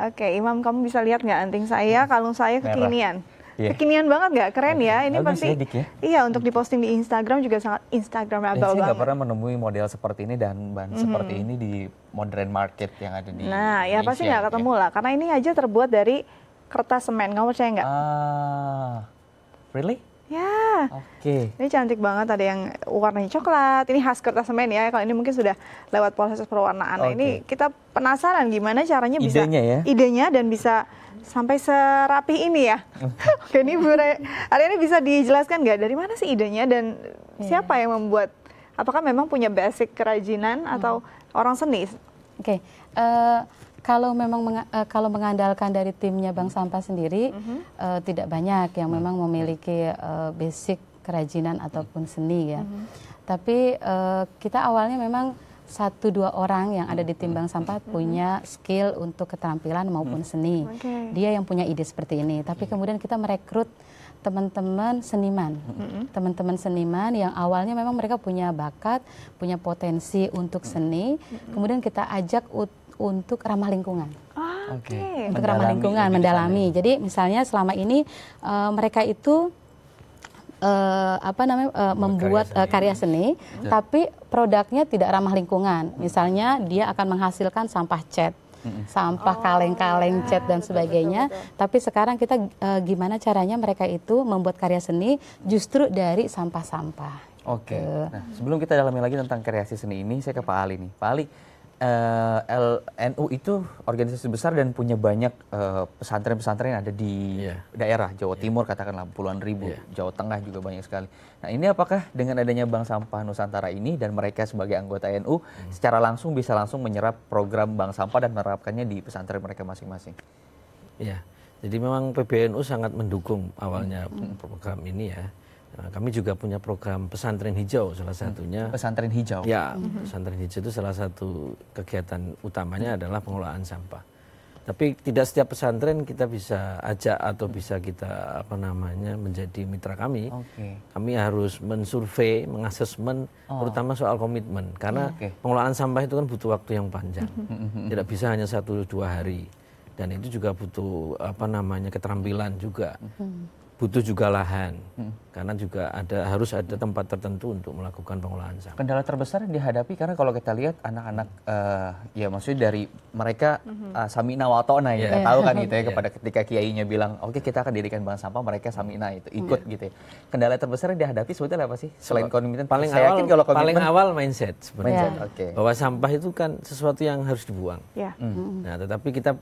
Oke, okay, Imam kamu bisa lihat nggak anting saya, hmm. kalung saya Merah. kekinian. Yeah. Kekinian banget nggak? Keren okay. ya. Ini pasti ya, ya? Iya, untuk diposting di Instagram juga sangat Instagramable banget. Saya nggak pernah menemui model seperti ini dan bahan mm -hmm. seperti ini di modern market yang ada di Nah, ya, Indonesia, ya pasti nggak ya. ketemu lah. lah karena ini aja terbuat dari kertas semen. Kamu percaya nggak? Ah. Really? Ya. Oke. Okay. Ini cantik banget ada yang warnanya coklat. Ini khas kertas semen ya. Kalau ini mungkin sudah lewat proses perwarnaan. Okay. Ini kita penasaran gimana caranya bisa idenya ya. Idenya dan bisa sampai serapi ini ya. Oke, ini Bu Hari ini bisa dijelaskan nggak dari mana sih idenya dan yeah. siapa yang membuat? Apakah memang punya basic kerajinan atau hmm. orang seni? Oke. Okay. Uh, eh, kalau memang meng, uh, eh, kalau mengandalkan dari timnya bank hmm. Sampah sendiri mm -hmm. uh, tidak banyak yang nah. memang memiliki uh, basic kerajinan ataupun hmm. seni ya. Mm -hmm. Tapi uh, kita awalnya memang satu dua orang yang ada di timbang sampah mm punya skill untuk keterampilan maupun hmm. seni. Okay. Dia yang punya ide seperti ini. Tapi kemudian kita merekrut teman-teman seniman, teman-teman seniman yang awalnya memang mereka punya bakat, punya potensi untuk seni, kemudian kita ajak untuk ramah lingkungan. Ah, oke. Okay. Untuk mendalami ramah lingkungan, mendalami. Jadi misalnya selama ini uh, mereka itu uh, apa namanya uh, membuat karya seni, uh, karya seni hmm. tapi produknya tidak ramah lingkungan. Hmm. Misalnya dia akan menghasilkan sampah cat. -hmm. sampah oh. kaleng-kaleng oh, cat dan sebagainya. Betul, betul, betul. Tapi sekarang kita e, gimana caranya mereka itu membuat karya seni justru dari sampah-sampah. Oke. Okay. Gitu. Nah, sebelum kita dalami lagi tentang kreasi seni ini, saya ke Pak Ali nih. Pak Ali, uh, eh, LNU itu organisasi besar dan punya banyak eh, pesantren-pesantren uh, yang ada di yeah. daerah Jawa yeah. Timur katakanlah puluhan ribu, yeah. Jawa Tengah juga banyak sekali. Nah ini apakah dengan adanya Bank Sampah Nusantara ini dan mereka sebagai anggota NU hmm. secara langsung bisa langsung menyerap program Bank Sampah dan menerapkannya di pesantren mereka masing-masing? Ya, jadi memang PBNU sangat mendukung awalnya hmm. program ini ya Nah, kami juga punya program pesantren hijau salah hmm, satunya. Pesantren hijau. Ya, hmm, hmm. pesantren hijau itu salah satu kegiatan utamanya adalah pengelolaan sampah. Tapi tidak setiap pesantren kita bisa ajak atau bisa kita apa namanya menjadi mitra kami. Okay. Kami harus mensurvei, mengasesmen, oh. terutama soal komitmen. Karena okay. pengelolaan sampah itu kan butuh waktu yang panjang. tidak bisa hanya satu dua hari. Dan itu juga butuh apa namanya keterampilan juga butuh juga lahan hmm. karena juga ada harus ada tempat tertentu untuk melakukan pengolahan sampah. Kendala terbesar yang dihadapi karena kalau kita lihat anak-anak uh, ya maksudnya dari mereka uh, samina watona gitu, ya yeah. tahu kan gitu ya yeah. kepada ketika kiainya bilang oke okay, kita akan dirikan bank sampah mereka samina itu iya. ikut yeah. gitu ya. Kendala terbesar yang dihadapi sebetulnya apa sih selain so, komitmen paling saya awal yakin kalau komitmen, paling awal mindset sebenarnya yeah. Iya. okay. bahwa sampah itu kan sesuatu yang harus dibuang. Yeah. Hmm. Mm. Nah, tetapi kita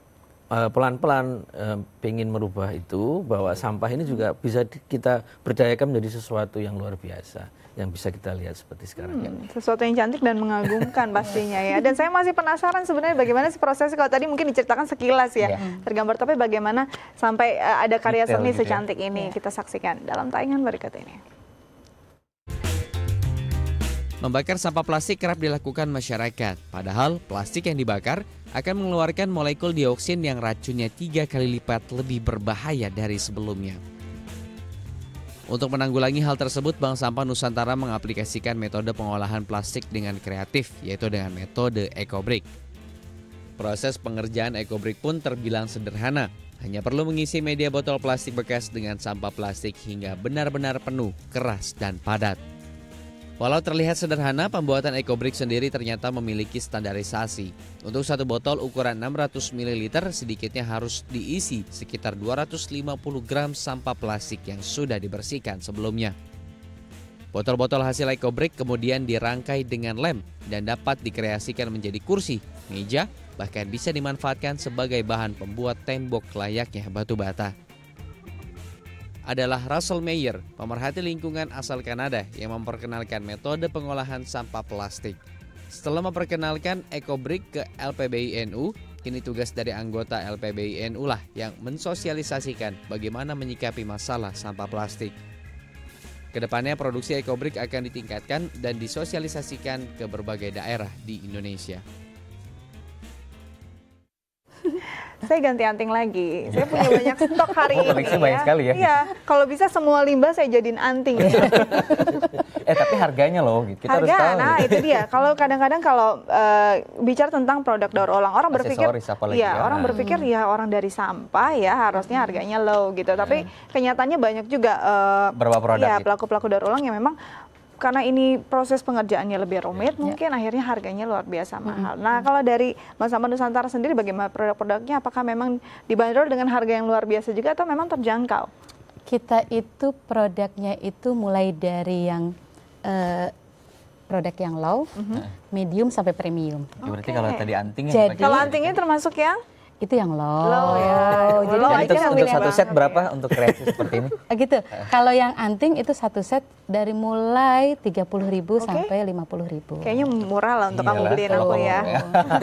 Eh, pelan-pelan uh, eh, ingin merubah itu bahwa sampah ini juga bisa kita berdayakan menjadi sesuatu yang luar biasa yang bisa kita lihat seperti sekarang. Ya. Hmm, sesuatu yang cantik dan mengagumkan pastinya ya. Dan saya masih penasaran sebenarnya bagaimana sih prosesnya kalau tadi mungkin diceritakan sekilas ya yeah. Hmm. tergambar tapi bagaimana sampai uh, ada karya Detail seni gitu ya. secantik ya. ini yeah. kita saksikan dalam tayangan berikut ini. Membakar sampah plastik kerap dilakukan masyarakat, padahal plastik yang dibakar akan mengeluarkan molekul dioksin yang racunnya tiga kali lipat lebih berbahaya dari sebelumnya. Untuk menanggulangi hal tersebut, Bank Sampah Nusantara mengaplikasikan metode pengolahan plastik dengan kreatif, yaitu dengan metode EcoBrick. Proses pengerjaan EcoBrick pun terbilang sederhana. Hanya perlu mengisi media botol plastik bekas dengan sampah plastik hingga benar-benar penuh, keras, dan padat. Walau terlihat sederhana, pembuatan EcoBrick sendiri ternyata memiliki standarisasi. Untuk satu botol ukuran 600 ml sedikitnya harus diisi sekitar 250 gram sampah plastik yang sudah dibersihkan sebelumnya. Botol-botol hasil EcoBrick kemudian dirangkai dengan lem dan dapat dikreasikan menjadi kursi, meja, bahkan bisa dimanfaatkan sebagai bahan pembuat tembok layaknya batu bata adalah Russell Mayer, pemerhati lingkungan asal Kanada yang memperkenalkan metode pengolahan sampah plastik. Setelah memperkenalkan EcoBrick ke LPBINU, kini tugas dari anggota LPBINU lah yang mensosialisasikan bagaimana menyikapi masalah sampah plastik. Kedepannya produksi EcoBrick akan ditingkatkan dan disosialisasikan ke berbagai daerah di Indonesia. saya ganti anting lagi. Iya. Saya punya banyak stok hari oh, ini. Ya. banyak sekali ya. Iya, kalau bisa semua limbah saya jadiin anting. Iya. eh tapi harganya loh, gitu. kita Harga, harus tahu. Nah itu dia. Kalau kadang-kadang kalau uh, bicara tentang produk daur ulang, orang berpikir, iya, ya, orang berpikir hmm. ya orang dari sampah ya harusnya harganya low gitu. Tapi hmm. kenyataannya banyak juga uh, eh, Berapa produk ya pelaku-pelaku daur ulang yang memang karena ini proses pengerjaannya lebih rumit, ya. ya. mungkin ya. akhirnya harganya luar biasa mahal. -hmm. Nah, kalau dari Mas Sampah Nusantara sendiri bagaimana produk-produknya? Apakah memang dibanderol dengan harga yang luar biasa juga atau memang terjangkau? Kita itu produknya itu mulai dari yang uh, produk yang low, mm -hmm. medium sampai premium. Okay. Ya, berarti kalau tadi antingnya Jadi, kalau antingnya termasuk yang itu yang lo, Low ya. Jadi low itu untuk satu set berapa ya. untuk kreasi seperti ini? Oh, gitu. Eh. Kalau yang anting itu satu set dari mulai tiga ribu okay. sampai lima puluh ribu. Kayaknya murah lah untuk Iyalah, kamu beliin aku ya. ya.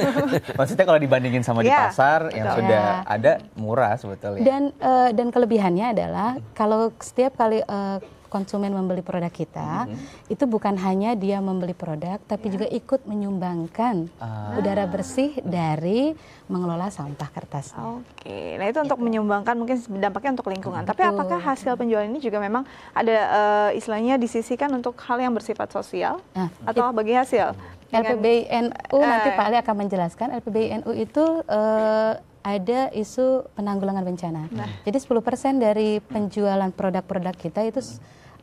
Maksudnya kalau dibandingin sama di iya, pasar yang sudah yeah. ada murah sebetulnya. Dan uh, dan kelebihannya adalah hmm. kalau setiap kali uh, konsumen membeli produk kita, mm-hmm. itu bukan hanya dia membeli produk, tapi yeah. juga ikut menyumbangkan ah. udara bersih dari mengelola sampah kertas. Oke, okay. nah itu untuk itu. menyumbangkan mungkin dampaknya untuk lingkungan. Betul. Tapi apakah hasil mm-hmm. penjualan ini juga memang ada uh, istilahnya disisikan untuk hal yang bersifat sosial nah, atau bagi hasil? LPBNU uh, nanti Pak Ali akan menjelaskan. LPBNU itu uh, ada isu penanggulangan bencana. Nah. Jadi 10% dari penjualan produk-produk kita itu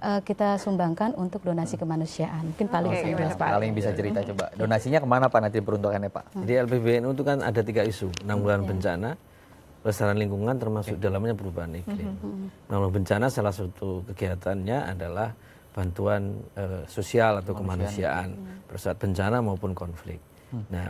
uh, kita sumbangkan untuk donasi kemanusiaan. Mungkin paling okay, bisa Pak. Paling bisa cerita coba. Donasinya kemana Pak nanti peruntukannya Pak? Hmm. Jadi LPBN itu kan ada tiga isu, penanggulangan hmm. bencana, pelestarian lingkungan termasuk okay. dalamnya perubahan iklim. Hmm, hmm, -hmm. Penanggulangan bencana salah satu kegiatannya adalah bantuan uh, sosial atau kemanusiaan, kemanusiaan -hmm. bencana maupun konflik. Hmm. Nah,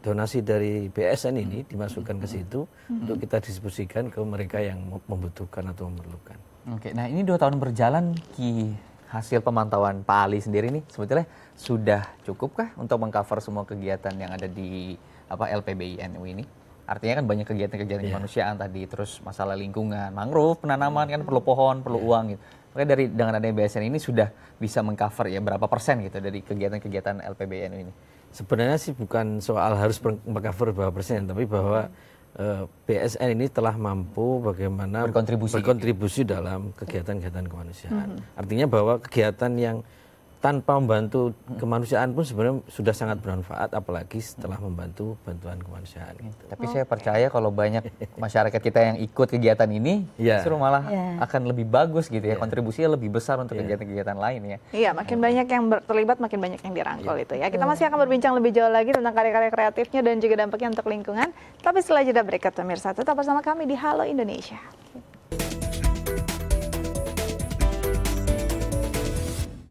donasi dari BSN ini hmm. dimasukkan ke hmm. situ hmm. untuk kita distribusikan ke mereka yang membutuhkan atau memerlukan. Oke, nah ini dua tahun berjalan Ki hasil pemantauan Pak Ali sendiri nih sebetulnya sudah cukupkah untuk mengcover semua kegiatan yang ada di apa LPBI ini? artinya kan banyak kegiatan-kegiatan yeah. kemanusiaan tadi terus masalah lingkungan mangrove penanaman kan perlu pohon perlu yeah. uang gitu makanya dari dengan adanya BSN ini sudah bisa mengcover ya berapa persen gitu dari kegiatan-kegiatan LPBN ini sebenarnya sih bukan soal harus mengcover berapa persen tapi bahwa eh, BSN ini telah mampu bagaimana berkontribusi, berkontribusi dalam kegiatan-kegiatan kemanusiaan. Mm -hmm. Artinya bahwa kegiatan yang tanpa membantu kemanusiaan pun sebenarnya sudah sangat bermanfaat apalagi setelah membantu bantuan kemanusiaan gitu. Tapi saya percaya kalau banyak masyarakat kita yang ikut kegiatan ini yeah. justru malah yeah. akan lebih bagus gitu ya yeah. kontribusinya lebih besar untuk iya. kegiatan-kegiatan yeah. lain ya. Iya, makin iya. banyak yang terlibat makin banyak yang dirangkul yeah. itu ya. Kita iya. masih akan berbincang lebih jauh lagi tentang karya-karya kreatifnya dan juga dampaknya untuk lingkungan. Tapi setelah jeda berikut pemirsa tetap bersama kami di Halo Indonesia.